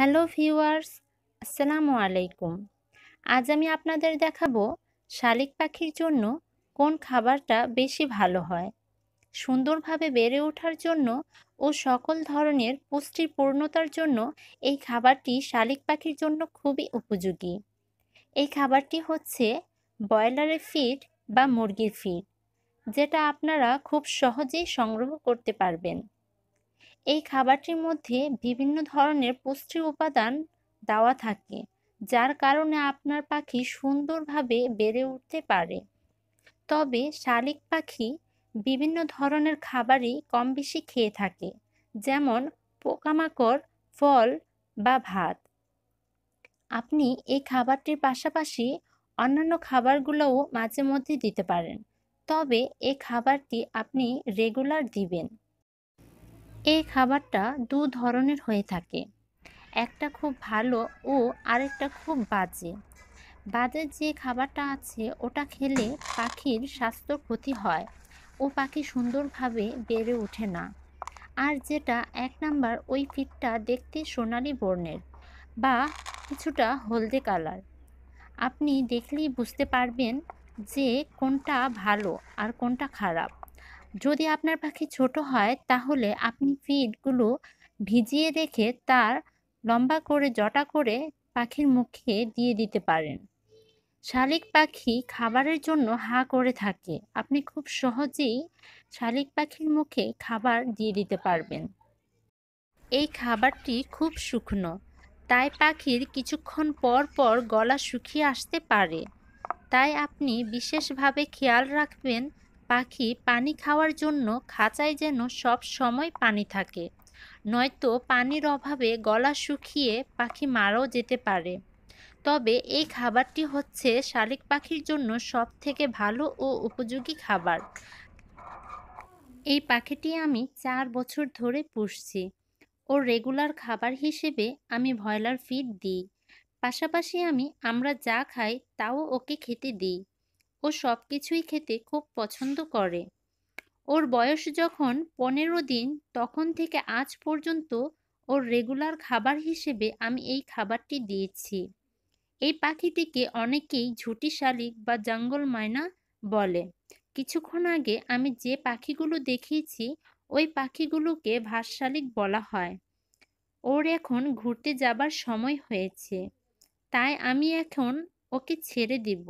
hello viewers আসসালামু আলাইকুম আজ আমি আপনাদের দেখাবো শালিক পাখির জন্য কোন খাবারটা বেশি ভালো হয় সুন্দরভাবে বেড়ে ওঠার জন্য ও সকল ধরনের পুষ্টির পূর্ণতার জন্য এই খাবারটি শালিক পাখির জন্য খুবই উপযোগী এই খাবারটি হচ্ছে ব্রয়লারের ফিড বা মুরগির ফিড যেটা আপনারা খুব সহজেই সংগ্রহ করতে পারবেন এই খাবারটির মধ্যে বিভিন্ন ধরনের পুষ্টি উপাদান দেওয়া থাকে যার কারণে আপনার পাখি সুন্দরভাবে বেড়ে উঠতে পারে তবে শালিক পাখি বিভিন্ন ধরনের খাবারই কম বেশি খেয়ে থাকে যেমন পোকামাকড় ফল বা ভাত আপনি এই খাবারটির পাশাপাশি অন্যান্য খাবারগুলোও মাঝে মধ্যে দিতে পারেন তবে এই খাবারটি আপনি রেগুলার দিবেন এই খাবারটা দু ধরনের হয়ে থাকে একটা খুব ভালো ও আরেকটা খুব বাজে বাজে যে খাবারটা আছে ওটা খেলে পাখির স্বাস্থ্য ক্ষতি হয় ও পাখি সুন্দরভাবে বেড়ে ওঠে না আর যেটা এক নাম্বার ওই ফিটটা দেখতে সোনালি বর্ণের বা কিছুটা হলদে কালার আপনি দেখলেই বুঝতে পারবেন যে কোনটা ভালো আর কোনটা খারাপ যদি আপনার পাখি ছোট হয় তাহলে আপনি ফিডগুলো ভিজিয়ে রেখে তার লম্বা করে জটা করে পাখির মুখে দিয়ে দিতে পারেন শালিক পাখি খাবারের জন্য হা করে থাকে আপনি খুব সহজেই শালিক পাখির মুখে খাবার দিয়ে দিতে পারবেন এই খাবারটি খুব শুকনো তাই পাখির কিছুক্ষণ পর পর গলা শুকিয়ে আসতে পারে তাই আপনি বিশেষভাবে খেয়াল রাখবেন পাখি পানি খাওয়ার জন্য খাঁচায় যেন সব সময় পানি থাকে নয়তো পানির অভাবে গলা শুকিয়ে পাখি মারাও যেতে পারে তবে এই খাবারটি হচ্ছে শালিক পাখির জন্য সব থেকে ভালো ও উপযোগী খাবার এই পাখিটি আমি চার বছর ধরে পুষছি ও রেগুলার খাবার হিসেবে আমি ভয়লার ফিড দিই পাশাপাশি আমি আমরা যা খাই তাও ওকে খেতে দিই ও সব কিছুই খেতে খুব পছন্দ করে ওর বয়স যখন পনেরো দিন তখন থেকে আজ পর্যন্ত ওর রেগুলার খাবার হিসেবে আমি এই খাবারটি দিয়েছি এই পাখিটিকে অনেকেই ঝুটি শালিক বা জঙ্গল ময়না বলে কিছুক্ষণ আগে আমি যে পাখিগুলো দেখিয়েছি ওই পাখিগুলোকে ভাসশালিক বলা হয় ওর এখন ঘুরতে যাবার সময় হয়েছে তাই আমি এখন ওকে ছেড়ে দিব